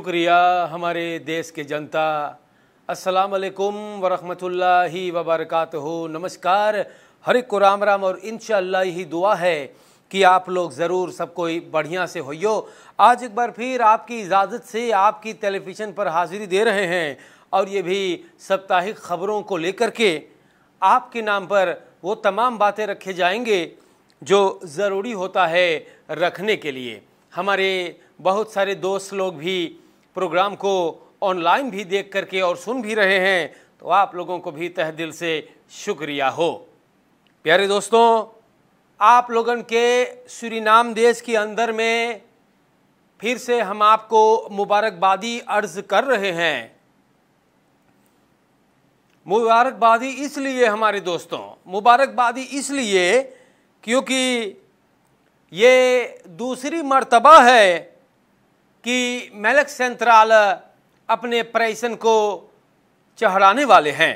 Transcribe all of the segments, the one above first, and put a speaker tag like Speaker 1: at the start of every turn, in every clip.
Speaker 1: शुक्रिया हमारे देश के जनता अस्सलाम वालेकुम वरहमतुल्लाहि वबरकत हो नमस्कार हर एक को राम राम और इनशाला ही दुआ है कि आप लोग ज़रूर सब कोई बढ़िया से होइयो आज एक बार फिर आपकी इजाज़त से आपकी टेलीविज़न पर हाजिरी दे रहे हैं और ये भी साप्ताहिक ख़बरों को लेकर के आपके नाम पर वो तमाम बातें रखे जाएंगे जो ज़रूरी होता है रखने के लिए हमारे बहुत सारे दोस्त लोग भी प्रोग्राम को ऑनलाइन भी देख करके और सुन भी रहे हैं तो आप लोगों को भी तह दिल से शुक्रिया हो प्यारे दोस्तों आप लोगों के सूरीनाम देश के अंदर में फिर से हम आपको मुबारकबादी अर्ज कर रहे हैं मुबारकबादी इसलिए हमारे दोस्तों मुबारकबादी इसलिए क्योंकि ये दूसरी मर्तबा है कि मेलक सेंट्रल अपने प्रेसन को चढ़ाने वाले हैं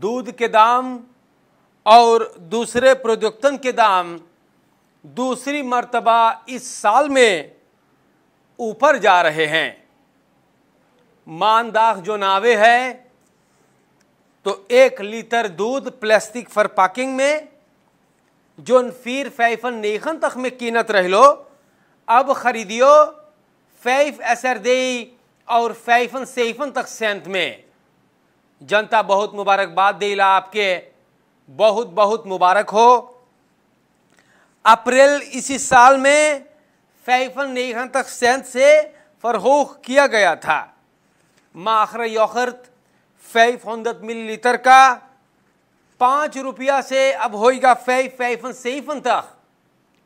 Speaker 1: दूध के दाम और दूसरे प्रोद्योक्तन के दाम दूसरी मर्तबा इस साल में ऊपर जा रहे हैं मानदाख जो नावे है तो एक लीटर दूध प्लास्टिक फर पैकिंग में जो फिर फैफन नेखन तक में कीमत रह लो अब खरीदियो फैफ दे और फैफन सैफन तक सेंत में जनता बहुत मुबारकबाद दे ला आपके बहुत बहुत मुबारक हो अप्रैल इसी साल में फैफन नेहन तक सेंत से फरहोख किया गया था माखर योखरत फैफ हंदत मिल लीटर का पाँच रुपया से अब होएगा फैफ फैफन सैफन तक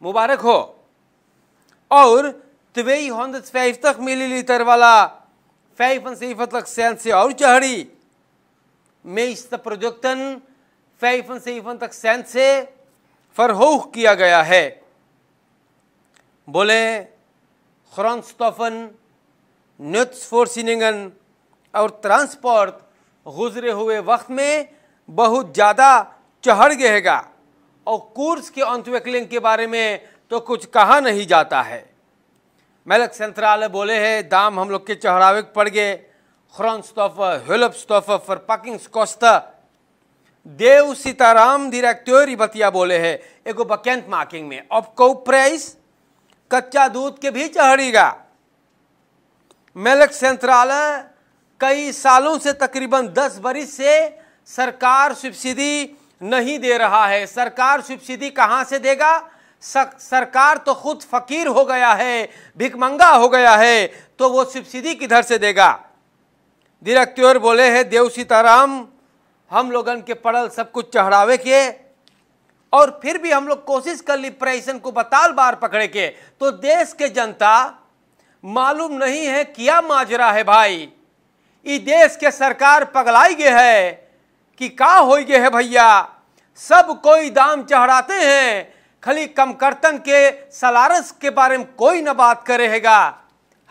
Speaker 1: मुबारक हो और 250 milliliter wala 75 से और चढ़ी में इस प्रोजेक्टन फाइवन से इवन तक सेंट से फरहोह किया गया है बोले ख्रॉन्स्टोफन न्यूट्सफोर्सिनिंगन और ट्रांसपोर्ट गुजरे हुए वक्त में बहुत ज़्यादा चढ़ गएगा और कोर्स के अंतवेकलिंग के बारे में तो कुछ कहा नहीं जाता है मेलक सेंथराल बोले है दाम हम लोग के चढ़ावे पड़ गए Grondstoffen, hulpstoffen, verpakkingskosten. Deu Sitaram, directeur बतिया बोले है एगो बकेंट मार्किंग में अपकोप प्राइस कच्चा दूध के भी चढ़ेगा मेलक सेंथराल कई सालों से तकरीबन दस बरिस से सरकार सब्सिडी नहीं दे रहा है सरकार सब्सिडी कहाँ से देगा सरकार तो खुद फकीर हो गया है भिकमंगा हो गया है तो वो सब्सिडी किधर से देगा दीरक त्योर बोले हैं देव सीताराम हम लोगन के पड़ल सब कुछ चढ़ावे के और फिर भी हम लोग कोशिश कर ली प्रेसन को बताल बार पकड़े के तो देश के जनता मालूम नहीं है क्या माजरा है भाई ये देश के सरकार पगलाई गए है कि का हो गए है भैया सब कोई दाम चढ़ाते हैं खाली कमकर्तन के सलारस के बारे में कोई ना बात करेगा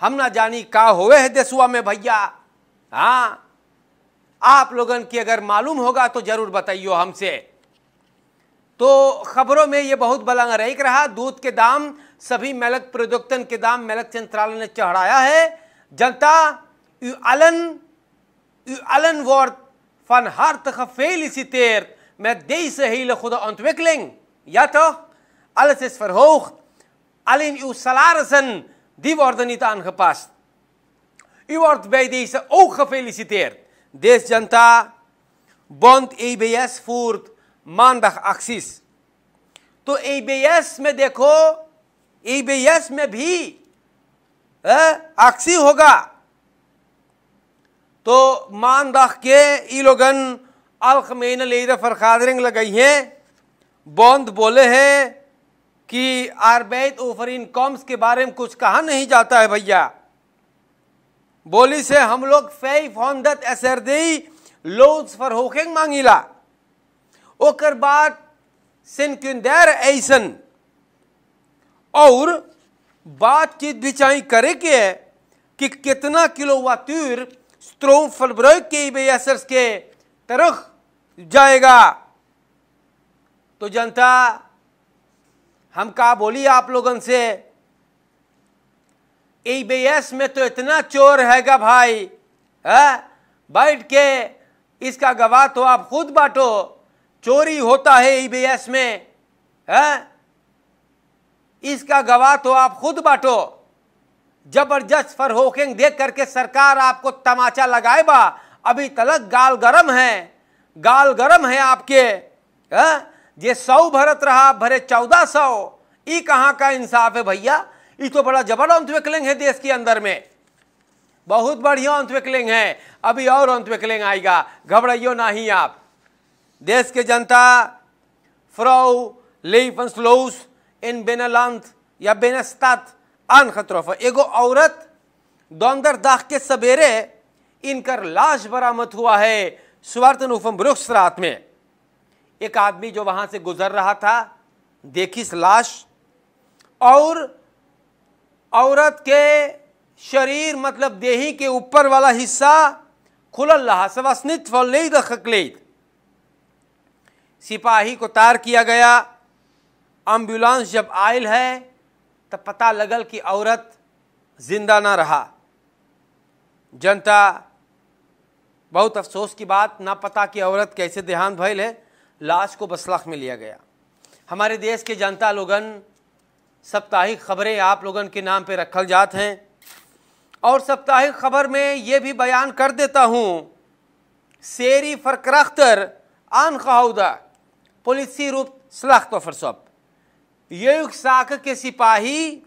Speaker 1: हम ना जानी का होवे है देसुआ में भैया हाँ आप लोगन की अगर मालूम होगा तो ज़रूर बताइयो हमसे तो खबरों में ये बहुत बलंग रही रहा दूध के दाम सभी मेलक प्रोडक्टन के दाम मेलक चंत्रालय ने चढ़ाया है जनता यू अलन यू अलन वर्थ फन हर फेल इसी तेर मैं देश ही खुदा या तो alles is verhoogd. Alleen uw salarissen, die worden niet aangepast. U wordt bij deze ook gefeliciteerd. Deze janta, bond EBS voert maandag acties. Toen EBS met deko, EBS met bhi, actie hoga. To maandag ke ilogan algemene ledenvergadering lagai hai, bond bole he. कि आरबैत ओफरीन corms के बारे में कुछ कहा नहीं जाता है भैया बोली से हम लोग फे फॉन्दत एसरदी लोन्स फॉर होकिंग मांगीला ओकर बाद सिनकिंदैर ऐसन और बातचीत भी चाहिए करे के कि कितना किलो वातूर स्त्रोम फलब्रोग के बेसर्स के तरफ जाएगा तो जनता हम कहा बोली आप लोगन से ईबीएस में तो इतना चोर हैगा भाई है बैठ के इसका गवाह तो आप खुद बांटो चोरी होता है ईबीएस में है इसका गवाह तो आप खुद बांटो जबरदस्त फरहोकिंग देख करके सरकार आपको तमाचा लगाए बा अभी तलक गाल गरम है गाल गरम है आपके है? जे सौ भरत रहा भरे चौदह सौ ई कहां का इंसाफ है भैया ये तो बड़ा जबर अंत विकलिंग है देश के अंदर में बहुत बढ़िया अंत विकलिंग है अभी और अंत विकलिंग आएगा घबराइयो ना ही आप देश के जनता फ्रौ लेफ्लोस इन बेनलंथ या बेनस्तात अन खतरोफ एगो औरत दौंदर दाख के सवेरे इनकर लाश बरामद हुआ है स्वर्तन उफम वृक्ष रात में एक आदमी जो वहां से गुजर रहा था देखी लाश और औरत के शरीर मतलब देही के ऊपर वाला हिस्सा खुलल रहा सवस्नित फलईद खकलेद सिपाही को तार किया गया एम्बुलेंस जब आयल है तब पता लगल कि औरत जिंदा ना रहा जनता बहुत अफसोस की बात ना पता कि औरत कैसे देहांत भयल है लाश को बसलाख में लिया गया हमारे देश के जनता लोगन साप्ताहिक खबरें आप लोगन के नाम पे रखल जात हैं और साप्ताहिक खबर में ये भी बयान कर देता हूँ शेरी फरकरख्तर आन खाउदा पुलिसी रूप सलाख तो फरसब ये साख के सिपाही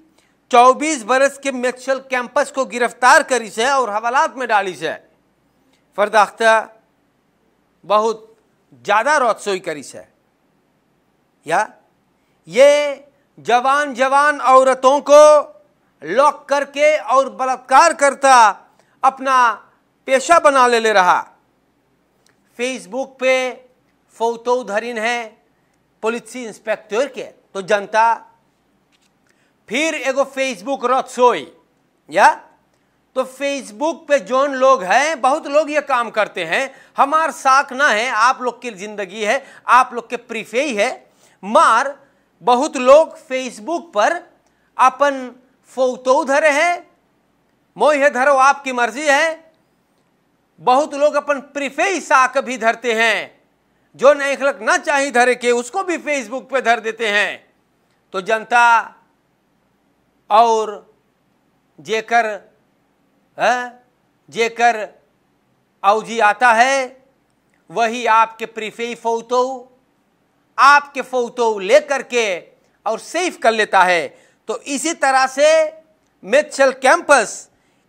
Speaker 1: 24 बरस के मेक्सल कैंपस को गिरफ्तार करी से और हवालात में डाली से फरदाख्ता बहुत ज़्यादा रोत्सोई करी से या ये जवान जवान औरतों को लॉक करके और बलात्कार करता अपना पेशा बना ले ले रहा फेसबुक पे फोटो धरिन है पुलिस इंस्पेक्टर के तो जनता फिर एगो फेसबुक रथ या तो फेसबुक पे जोन लोग हैं बहुत लोग ये काम करते हैं हमार साख ना है आप लोग की जिंदगी है आप लोग के प्रीफे ही है मार बहुत लोग फेसबुक पर अपन फोटो धरे हैं मोह धरो आपकी मर्जी है बहुत लोग अपन प्रीफे ही साख भी धरते हैं जो नखलक ना चाहिए धरे के उसको भी फेसबुक पे धर देते हैं तो जनता और जेकर जेकर औजी आता है वही आपके प्रीफे फौतो आपके फौतो लेकर के और सेफ कर लेता है तो इसी तरह से मिथल कैंपस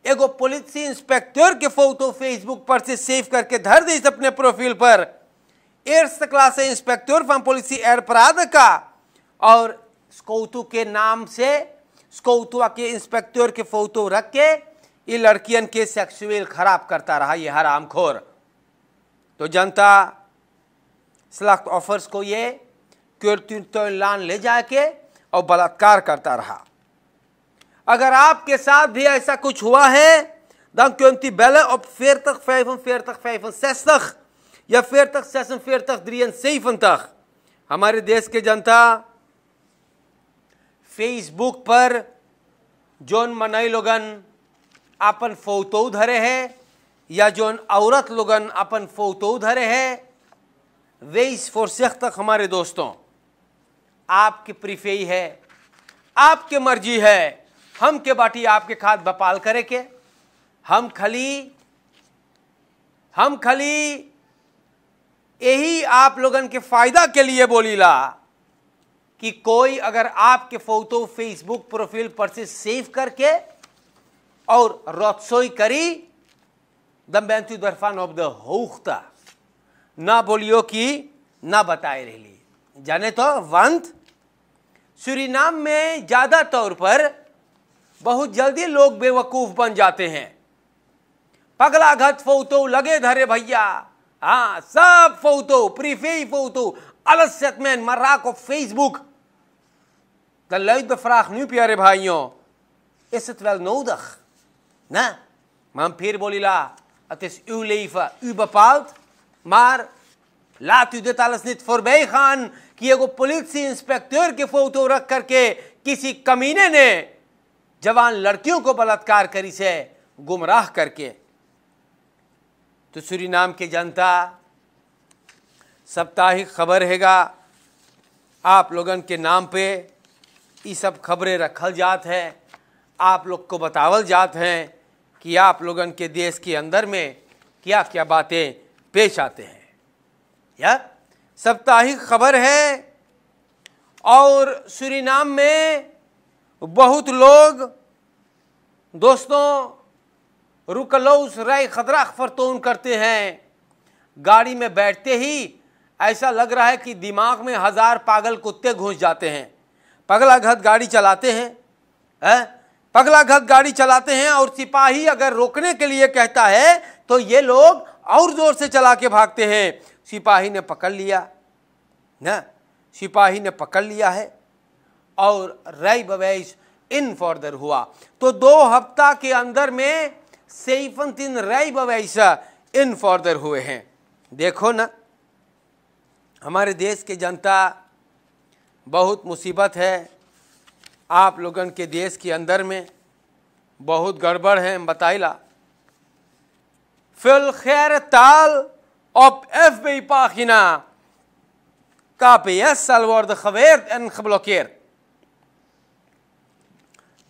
Speaker 1: एगो पुलिस इंस्पेक्टर के फोटो फेसबुक पर से सेव करके धर दी अपने प्रोफाइल पर एर्थ क्लास इंस्पेक्टर फ्रॉम पॉलिसी अपराध का और स्कौतु के नाम से स्कौतुआ के इंस्पेक्टर के फोटो रख के ये लड़कियन के सेक्सुअल ख़राब करता रहा ये हरामखोर तो जनता सलाख्त ऑफर्स को ये लान ले जाके और बलात्कार करता रहा अगर आपके साथ भी ऐसा कुछ हुआ है dan kunt u bellen op तक फैफन 65 या द्रियन सेफन 73 हमारे देश के जनता फेसबुक पर जोन मनाई लोगन अपन फौतो धरे है या जो औरत लोगन अपन फौतो धरे है वे इस फोरसेख तक हमारे दोस्तों आपके प्रिफेई है आपके मर्जी है हम के बाटी आपके खाद बपाल करे के हम खली हम खली यही आप लोगन के फायदा के लिए बोली ला कि कोई अगर आपके फोटो फेसबुक प्रोफाइल पर से सेव करके और rotsoy करी dan bentu ऑफ द होता ना बोलियो bolio ना बताए bataye जाने तो वंत सूरीनाम में ज़्यादा तौर पर बहुत जल्दी लोग बेवकूफ़ बन जाते हैं पगला घत फोतो लगे धरे भैया हाँ सब फोतो प्रीफे फोतो अलसत मैन मर्राक और फेसबुक द लई द फ्राख न्यू प्यारे भाइयों इस वेल नौ दख Ne? Maar Perbolila, het is uw leven, u bepaalt. Maar laat u dit alles niet voorbij gaan कि एगो पुलिस इंस्पेक्टर के फोटो रख करके किसी कमीने ने जवान लड़कियों को बलात्कार करी से गुमराह करके तो सूरी नाम की जनता साप्ताहिक खबर हैगा आप लोगन के नाम पे ये सब खबरें रखल जात है आप लोग को बतावल जात हैं कि आप लोगन के देश के अंदर में क्या क्या बातें पेश आते हैं या साप्ताहिक खबर है और सूरीनाम में बहुत लोग दोस्तों रुकलौस राय खतरा फरतून तो करते हैं गाड़ी में बैठते ही ऐसा लग रहा है कि दिमाग में हज़ार पागल कुत्ते घुस जाते हैं पगलाघत गाड़ी चलाते हैं है? पगलाघत गाड़ी चलाते हैं और सिपाही अगर रोकने के लिए कहता है तो ये लोग और जोर से चला के भागते हैं सिपाही ने पकड़ लिया ना सिपाही ने पकड़ लिया है और रई बवैश इन फॉर्दर हुआ तो दो हफ्ता के अंदर में सेफन तीन रई बवैश इन फॉर्दर हुए हैं देखो ना हमारे देश की जनता बहुत मुसीबत है आप लोगन के देश के अंदर में बहुत गड़बड़ है बताइला फिल खैर ताल ऑफ एफ बी पाखिना पे एस सलवर्द खबेर एन खबलोकेर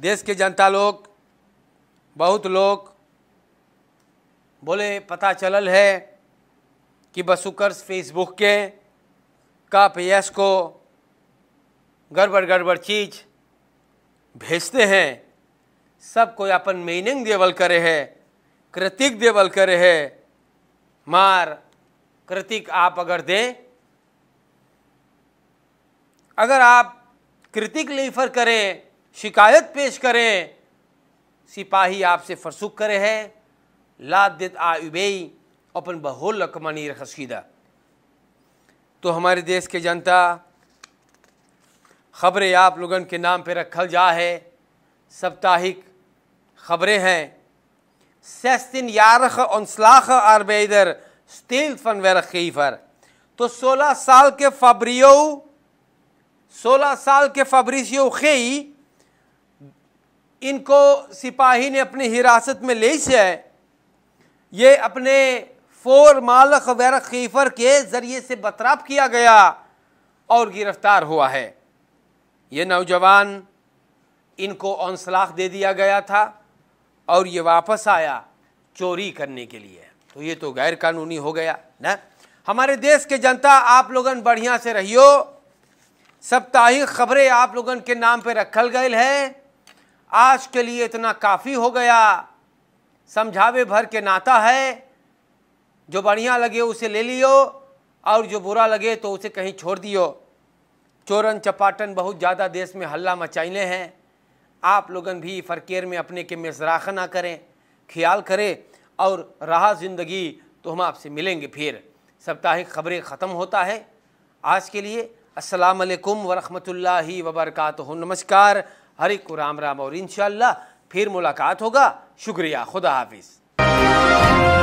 Speaker 1: देश के जनता लोग बहुत लोग बोले पता चलल है कि बसुकर्स फेसबुक के पे एस को गड़बड़ गड़बड़ चीज़ भेजते हैं सब कोई अपन मीनिंग देवल करे है कृतिक देवल करे है मार कृतिक आप अगर दे अगर आप कृतिक लेफर करें शिकायत पेश करें सिपाही आपसे फरसुख करे है लादित आयुबेई अपन बहुल लकमानी रखसीदा तो हमारे देश के जनता ख़बरें आप लोग के नाम पे रखल जा है साप्ताहिक ख़बरें हैं सेस्तिन यारख उनसलाख आरबेदर स्तील फन वरखीफर तो 16 साल के फबरियो 16 साल के फबरिसियो खई इनको सिपाही ने अपनी हिरासत में ले है ये अपने फोर मालख वैरखीफर के ज़रिए से बतराब किया गया और गिरफ्तार हुआ है ये नौजवान इनको औसलाख दे दिया गया था और ये वापस आया चोरी करने के लिए तो ये तो गैर कानूनी हो गया ना हमारे देश के जनता आप लोगन बढ़िया से रहियो सप्ताहिक खबरें आप लोगन के नाम पे रखल गए है आज के लिए इतना काफ़ी हो गया समझावे भर के नाता है जो बढ़िया लगे उसे ले लियो और जो बुरा लगे तो उसे कहीं छोड़ दियो चोरन चपाटन बहुत ज़्यादा देश में हल्ला मचाइले हैं आप लोगन भी फरकेर में अपने के मेजराखा ना करें ख्याल करें और रहा ज़िंदगी तो हम आपसे मिलेंगे फिर सप्ताहिक खबरें ख़त्म होता है आज के लिए असलकम वरहमतुल्ला वबरक नमस्कार हरे को राम राम और इन फिर मुलाकात होगा शुक्रिया खुदा हाफिज़